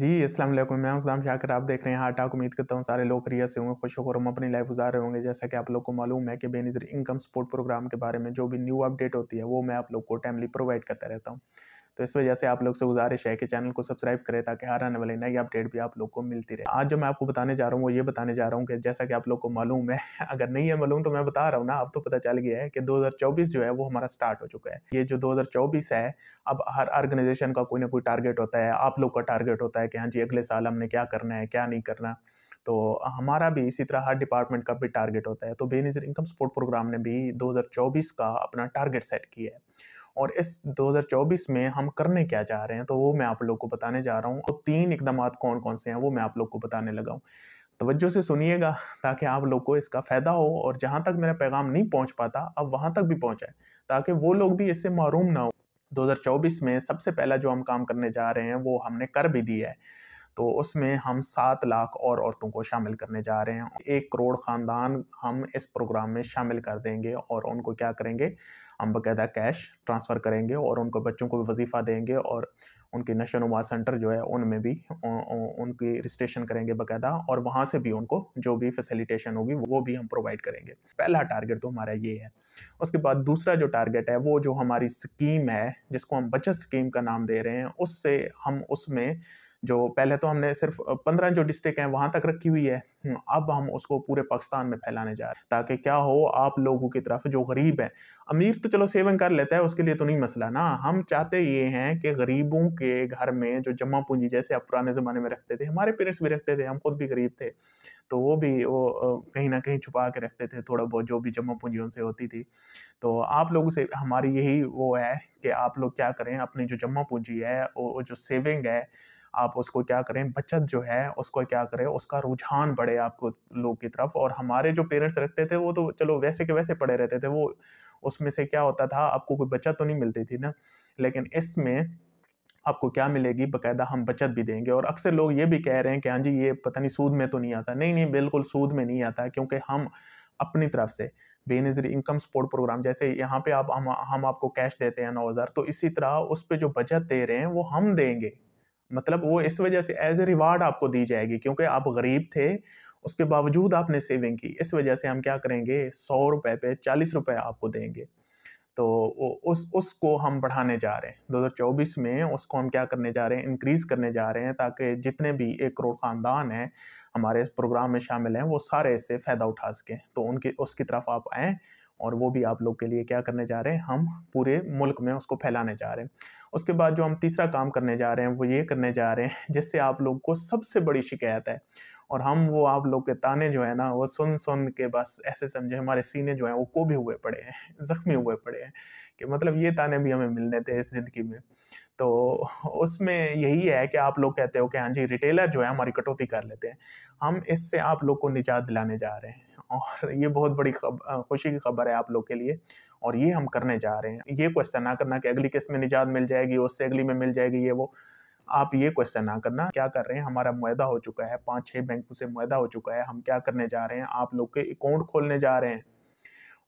जी अस्सलाम वालेकुम मैं उस्ताम शाकर आप देख रहे हैं हार्ट टाक उम्मीद करता हूँ सारे लोग रिया से होंगे खुश होकर हम अपनी लाइफ गुजार रहे होंगे जैसा कि आप लोग को मालूम है कि बेनज़र इनकम सपोर्ट प्रोग्राम के बारे में जो भी न्यू अपडेट होती है वो मैं आप लोग को टाइमली प्रोवाइड करता रहता हूँ तो इस वजह से आप लोग से गुजारिश है कि चैनल को सब्सक्राइब करें ताकि हर आने वाली नई अपडेट भी आप लोग को मिलती रहे आज जो मैं आपको बताने जा रहा हूँ वो ये बताने जा रहा हूँ कि जैसा कि आप लोग को मालूम है अगर नहीं है मालूम तो मैं बता रहा हूँ ना अब तो पता चल गया है कि दो जो है वो हमारा स्टार्ट हो चुका है ये जो दो है अब हर ऑर्गेनाइजेशन का कोई ना कोई टारगेट होता है आप लोग का टारगेट होता है कि हाँ जी अगले साल हमने क्या करना है क्या नहीं करना तो हमारा भी इसी तरह हर डिपार्टमेंट का भी टारगेट होता है तो बेनजर इनकम सपोर्ट प्रोग्राम ने भी 2024 का अपना टारगेट सेट किया है और इस 2024 में हम करने क्या चाह रहे हैं तो वो मैं आप लोग को बताने जा रहा हूँ और तो तीन इकदाम कौन कौन से हैं वो मैं आप लोग को बताने लगा हूँ तोज्जो से सुनिएगा ताकि आप लोग को इसका फ़ायदा हो और जहाँ तक मेरा पैगाम नहीं पहुँच पाता अब वहाँ तक भी पहुँचाए ताकि वो लोग भी इससे मरूम ना हो 2024 में सबसे पहला जो हम काम करने जा रहे हैं वो हमने कर भी दिया है तो उसमें हम सात लाख और औरतों को शामिल करने जा रहे हैं एक करोड़ ख़ानदान हम इस प्रोग्राम में शामिल कर देंगे और उनको क्या करेंगे हम बाकायदा कैश ट्रांसफ़र करेंगे और उनको बच्चों को भी वजीफ़ा देंगे और उनके नशो नुमा सेंटर जो है उनमें भी उनकी रजिस्ट्रेशन करेंगे बाकायदा और वहाँ से भी उनको जो भी फैसिलिटेशन होगी वो भी हम प्रोवाइड करेंगे पहला टारगेट तो हमारा ये है उसके बाद दूसरा जो टारगेट है वो जो हमारी स्कीम है जिसको हम बचत स्कीम का नाम दे रहे हैं उससे हम उसमें जो पहले तो हमने सिर्फ पंद्रह जो डिस्ट्रिक्ट हैं वहाँ तक रखी हुई है हम्म, अब हम उसको पूरे पाकिस्तान में फैलाने जा रहे हैं ताकि क्या हो आप लोगों की तरफ जो गरीब है अमीर तो चलो सेविंग कर लेता है उसके लिए तो नहीं मसला ना हम चाहते ये हैं कि गरीबों के घर में जो जमा पूंजी जैसे आप पुराने ज़माने में रखते थे हमारे पेरेंट्स भी रखते थे हम खुद भी गरीब थे तो वो भी वो कहीं ना कहीं छुपा के रखते थे थोड़ा बहुत जो भी जमा पूंजी उनसे होती थी तो आप लोगों से हमारी यही वो है कि आप लोग क्या करें अपनी जो जमा पूंजी है और जो सेविंग है आप उसको क्या करें बचत जो है उसको क्या करें उसका रुझान बढ़े आपको लोग की तरफ और हमारे जो पेरेंट्स रखते थे वो तो चलो वैसे के वैसे पड़े रहते थे वो उसमें से क्या होता था आपको कोई बचत तो नहीं मिलती थी ना लेकिन इसमें आपको क्या मिलेगी बकायदा हम बचत भी देंगे और अक्सर लोग ये भी कह रहे हैं कि हाँ जी ये पता नहीं सूद में तो नहीं आता नहीं नहीं बिल्कुल सूद में नहीं आता क्योंकि हम अपनी तरफ से बेनजरी इनकम सपोर्ट प्रोग्राम जैसे यहाँ पे आप हम हम आपको कैश देते हैं नौ हज़ार तो इसी तरह उस पर जो बचत दे रहे हैं वो हम देंगे मतलब वो इस वजह से एज ए रिवार्ड आपको दी जाएगी क्योंकि आप गरीब थे उसके बावजूद आपने सेविंग की इस वजह से हम क्या करेंगे सौ रुपये पे चालीस रुपये आपको देंगे तो उस उसको हम बढ़ाने जा रहे हैं 2024 में उसको हम क्या करने जा रहे हैं इंक्रीज़ करने जा रहे हैं ताकि जितने भी एक करोड़ ख़ानदान हैं हमारे इस प्रोग्राम में शामिल हैं वो सारे इससे फ़ायदा उठा सकें तो उनकी उसकी तरफ आप आएँ और वो भी आप लोग के लिए क्या करने जा रहे हैं हम पूरे मुल्क में उसको फैलाने जा रहे हैं उसके बाद जो हम तीसरा काम करने जा रहे हैं वो ये करने जा रहे हैं जिससे आप लोग को सबसे बड़ी शिकायत है और हम वो आप लोग के ताने जो है ना वो सुन सुन के बस ऐसे समझे हमारे सीने जो हैं वो भी हुए पड़े हैं ज़ख्मी हुए पड़े हैं कि मतलब ये ताने भी हमें मिलने थे इस ज़िंदगी में तो उसमें यही है कि आप लोग कहते हो कि हाँ जी रिटेलर जो है हमारी कटौती कर लेते हैं हम इससे आप लोग को निजात दिलाने जा रहे हैं और ये बहुत बड़ी खुशी की खबर है आप लोग के लिए और ये हम करने जा रहे हैं ये क्वेश्चन ना करना कि अगली किस्त में निजात मिल जाएगी उससे अगली में मिल जाएगी ये वो आप ये क्वेश्चन ना करना क्या कर रहे हैं हमारा मुहदा हो चुका है पांच छह बैंकों से मुहदा हो चुका है हम क्या करने जा रहे हैं आप लोग के अकाउंट खोलने जा रहे हैं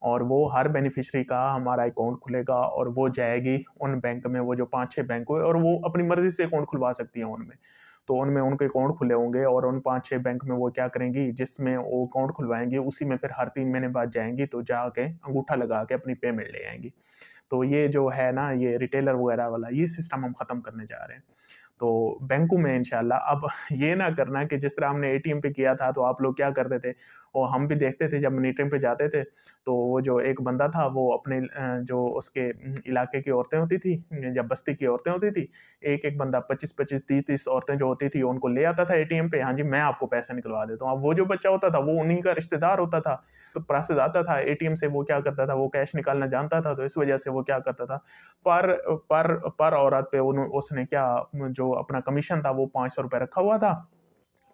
और वो हर बेनिफिशरी का हमारा अकाउंट खुलेगा और वो जाएगी उन बैंक में वो जो पाँच छः बैंक हुए और वो अपनी मर्ज़ी से अकाउंट खुलवा सकती है उनमें तो उनमें उनके अकाउंट खुले होंगे और उन पाँच छः बैंक में वो क्या करेंगी जिसमें वो अकाउंट खुलवाएंगी उसी में फिर हर तीन महीने बाद जाएंगी तो जाके अंगूठा लगा के अपनी पेमेंट ले आएंगी तो ये जो है ना ये रिटेलर वगैरह वाला ये सिस्टम हम ख़त्म करने जा रहे हैं तो बैंकों में इनशाला अब ये ना करना कि जिस तरह हमने ए पे किया था तो आप लोग क्या करते थे वो हम भी देखते थे जब मीटिंग पे जाते थे तो वो जो एक बंदा था वो अपने जो उसके इलाके की औरतें होती थी जब बस्ती की औरतें होती थी एक एक बंदा पच्चीस पच्चीस तीस तीस औरतें जो होती थी उनको ले आता था ए पे हाँ जी मैं आपको पैसा निकलवा देता हूँ अब वो जो बच्चा होता था वो उन्हीं का रिश्तेदार होता था तो प्रोसेस आता था ए से वो क्या करता था वो कैश निकालना जानता था तो इस वजह से वो क्या करता था पर पर पर औरत पे उसने क्या जो अपना कमीशन था वो पाँच सौ रुपये रखा हुआ था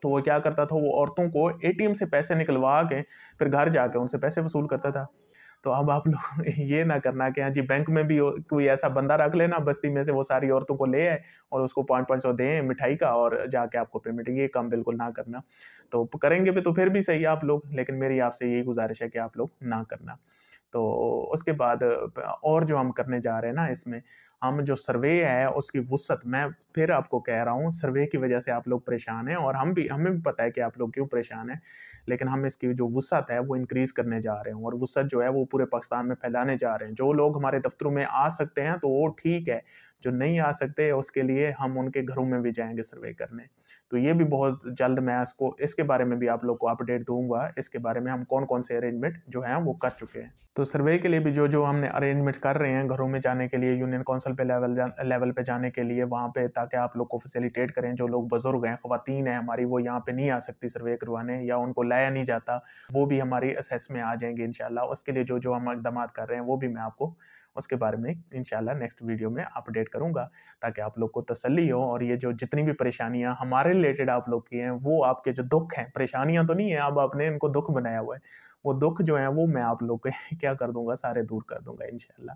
तो वो क्या करता था वो औरतों को ए से पैसे निकलवा के फिर घर जाके उनसे पैसे वसूल करता था तो अब आप लोग ये ना करना कि हाँ जी बैंक में भी कोई ऐसा बंदा रख लेना बस्ती में से वो सारी औरतों को ले आए और उसको पाँच पाँच सौ दें मिठाई का और जाके आपको पेमेंट ये काम बिल्कुल ना करना तो करेंगे भी तो फिर भी सही आप लोग लेकिन मेरी आपसे यही गुजारिश है कि आप लोग ना करना तो उसके बाद और जो हम करने जा रहे हैं ना इसमें हम जो सर्वे है उसकी वसत मैं फिर आपको कह रहा हूँ सर्वे की वजह से आप लोग परेशान हैं और हम भी हमें भी पता है कि आप लोग क्यों परेशान हैं लेकिन हम इसकी जो वसत है वो इंक्रीज़ करने जा रहे हैं और वसत जो है वो पूरे पाकिस्तान में फैलाने जा रहे हैं जो लोग हमारे दफ्तरों में आ सकते हैं तो वो ठीक है जो नहीं आ सकते उसके लिए हम उनके घरों में भी जाएंगे सर्वे करने तो ये भी बहुत जल्द मैं इसको इसके बारे में भी आप लोग को अपडेट दूंगा इसके बारे में हम कौन कौन से अरेंजमेंट जो है वो कर चुके हैं तो सर्वे तो के लिए भी जो जो हमने अरेंजमेंट्स कर रहे हैं घरों में जाने के लिए यूनियन काउंसिल पे लेवल जा, लेवल पे जाने के लिए वहाँ पे ताकि आप लोग को फैसिलिटेट करें जो लोग बुज़ुर्ग हैं खुवान हैं हमारी वो यहाँ पे नहीं आ सकती सर्वे करवाने या उनको लाया नहीं जाता वो भी हमारी असेस में आ जाएंगे इन उसके लिए जो जो हम इकदाम कर रहे हैं वो भी मैं आपको उसके बारे में इन नेक्स्ट वीडियो में अपडेट करूंगा ताकि आप लोग को तसली हो और ये जो जितनी भी परेशानियां हमारे रिलेटेड आप लोग की हैं वो आपके जो दुख हैं परेशानियां तो नहीं है अब आपने इनको दुख बनाया हुआ है वो दुख जो है वो मैं आप लोग के क्या क्या कर दूंगा सारे दूर कर दूंगा इनशाला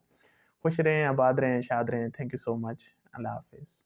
खुश रहें आबाद रहें शाद रहें थैंक यू सो मच अल्लाह हाफिज़